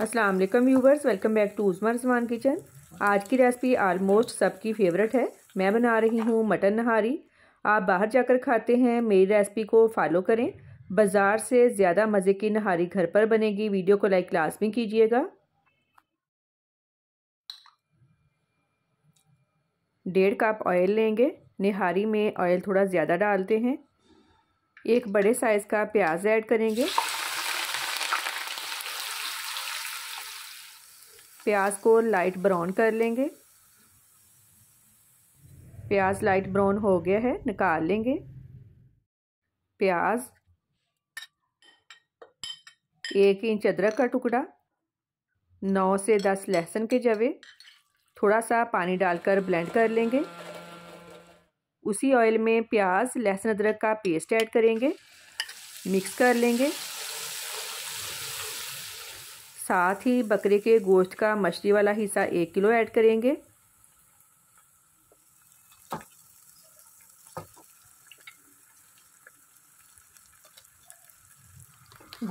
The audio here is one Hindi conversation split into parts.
अस्सलाम वालेकुम viewers welcome back to Uzma Zaman kitchen आज की रेसिपी आलमोस्ट सबकी फेवरेट है मैं बना रही हूँ मटन नहारी आप बाहर जाकर खाते हैं मेरी रेसिपी को फॉलो करें बाज़ार से ज़्यादा मज़े की नहारी घर पर बनेगी वीडियो को लाइक लाजमी कीजिएगा डेढ़ कप ऑयल लेंगे निहारी में ऑयल थोड़ा ज़्यादा डालते हैं एक बड़े साइज़ का प्याज ऐड करेंगे प्याज को लाइट ब्राउन कर लेंगे प्याज लाइट ब्राउन हो गया है निकाल लेंगे प्याज एक इंच अदरक का टुकड़ा नौ से दस लहसुन के जवे थोड़ा सा पानी डालकर ब्लेंड कर लेंगे उसी ऑयल में प्याज लहसुन अदरक का पेस्ट ऐड करेंगे मिक्स कर लेंगे साथ ही बकरे के गोश्त का मछली वाला हिस्सा एक किलो ऐड करेंगे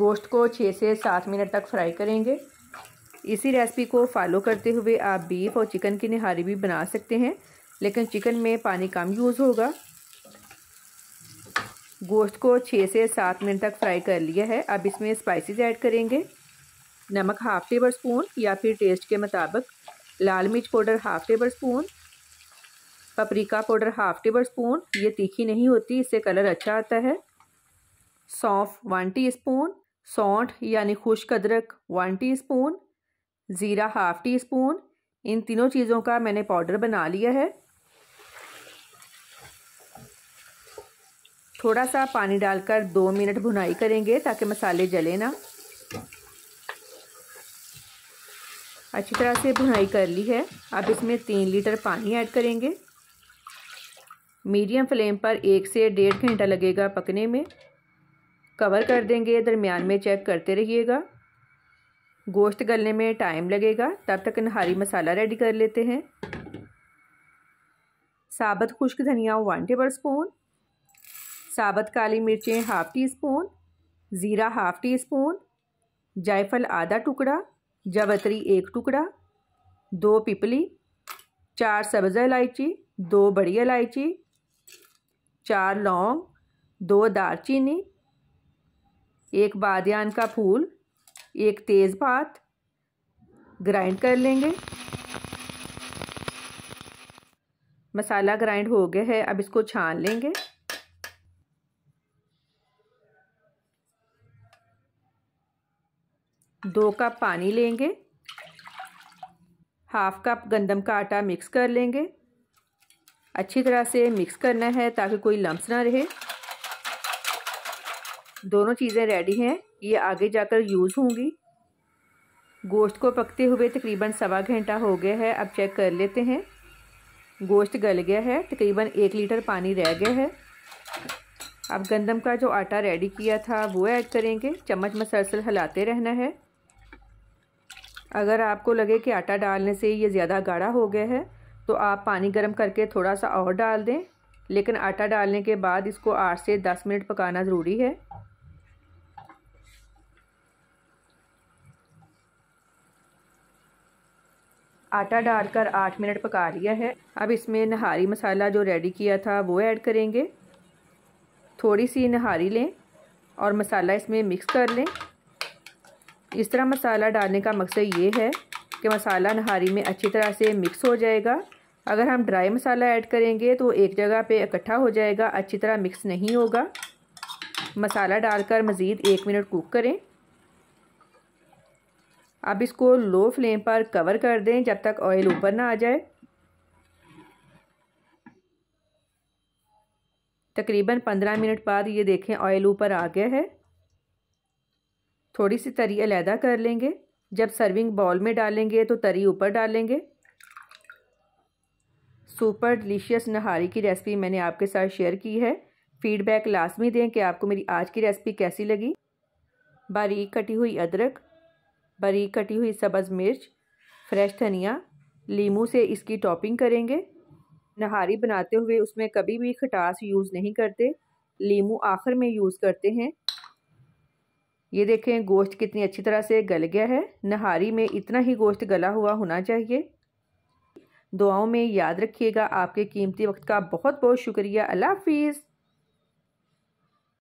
गोश्त को छः से सात मिनट तक फ्राई करेंगे इसी रेसिपी को फॉलो करते हुए आप बीफ और चिकन की निहारी भी बना सकते हैं लेकिन चिकन में पानी कम यूज़ होगा गोश्त को छः से सात मिनट तक फ्राई कर लिया है अब इसमें स्पाइसेस ऐड करेंगे नमक हाफ टेबल स्पून या फिर टेस्ट के मुताबिक लाल मिर्च powder half tablespoon paprika powder half tablespoon ये तीखी नहीं होती इससे कलर अच्छा आता है सौंफ वन टी स्पून सौंठ यानी खुश्क अदरक वन टी स्पून ज़ीरा हाफ टी स्पून इन तीनों चीज़ों का मैंने पाउडर बना लिया है थोड़ा सा पानी डालकर दो मिनट भुनाई करेंगे ताकि मसाले जले ना अच्छी तरह से भुनाई कर ली है अब इसमें तीन लीटर पानी ऐड करेंगे मीडियम फ्लेम पर एक से डेढ़ घंटा लगेगा पकने में कवर कर देंगे दरमियान में चेक करते रहिएगा गोश्त गलने में टाइम लगेगा तब तक नहारी मसाला रेडी कर लेते हैं साबत खुश्क धनिया वन टेबल स्पून साबत काली मिर्चें हाफ़ टी स्पून ज़ीरा हाफ़ टी स्पून जायफल आधा टुकड़ा जावत्री एक टुकड़ा दो पिपली चार सब्ज़ा इलायची दो बड़ी इलायची चार लौंग दो दालचीनी एक बादियान का फूल एक तेज़ भात ग्राइंड कर लेंगे मसाला ग्राइंड हो गया है अब इसको छान लेंगे दो कप पानी लेंगे हाफ कप गंदम का आटा मिक्स कर लेंगे अच्छी तरह से मिक्स करना है ताकि कोई लम्स ना रहे दोनों चीज़ें रेडी हैं ये आगे जाकर यूज़ होंगी गोश्त को पकते हुए तकरीबन सवा घंटा हो गया है अब चेक कर लेते हैं गोश्त गल गया है तकरीबन एक लीटर पानी रह गया है अब गंदम का जो आटा रेडी किया था वो ऐड करेंगे चम्मच मसलसल हिलाते रहना है अगर आपको लगे कि आटा डालने से ये ज़्यादा गाढ़ा हो गया है तो आप पानी गर्म करके थोड़ा सा और डाल दें लेकिन आटा डालने के बाद इसको आठ से दस मिनट पकाना ज़रूरी है आटा डालकर आठ मिनट पका लिया है अब इसमें नहारी मसाला जो रेडी किया था वो ऐड करेंगे थोड़ी सी नहारी लें और मसाला इसमें मिक्स कर लें इस तरह मसाला डालने का मकसद ये है कि मसाला नहारी में अच्छी तरह से मिक्स हो जाएगा अगर हम ड्राई मसाला ऐड करेंगे तो एक जगह पे इकट्ठा हो जाएगा अच्छी तरह मिक्स नहीं होगा मसाला डालकर मज़ीद एक मिनट कुक करें अब इसको लो फ्लेम पर कवर कर दें जब तक ऑयल ऊपर ना आ जाए तकरीबन पंद्रह मिनट बाद ये देखें ऑयल ऊपर आ गया है थोड़ी सी तरी अलहदा कर लेंगे जब सर्विंग बॉल में डालेंगे तो तरी ऊपर डालेंगे सुपर डिलीशियस नहारी की रेसिपी मैंने आपके साथ शेयर की है फीडबैक लाजमी दें कि आपको मेरी आज की रेसिपी कैसी लगी बारीक कटी हुई अदरक बारीक कटी हुई सब्ज़ मिर्च फ्रेश धनिया लीमू से इसकी टॉपिंग करेंगे नहारी बनाते हुए उसमें कभी भी खटास यूज़ नहीं करते लीमू आखिर में यूज़ करते हैं ये देखें गोश्त कितनी अच्छी तरह से गल गया है नहारी में इतना ही गोश्त गला हुआ होना चाहिए दुआओं में याद रखिएगा आपके कीमती वक्त का बहुत बहुत शुक्रिया अल्लाह हाफिज़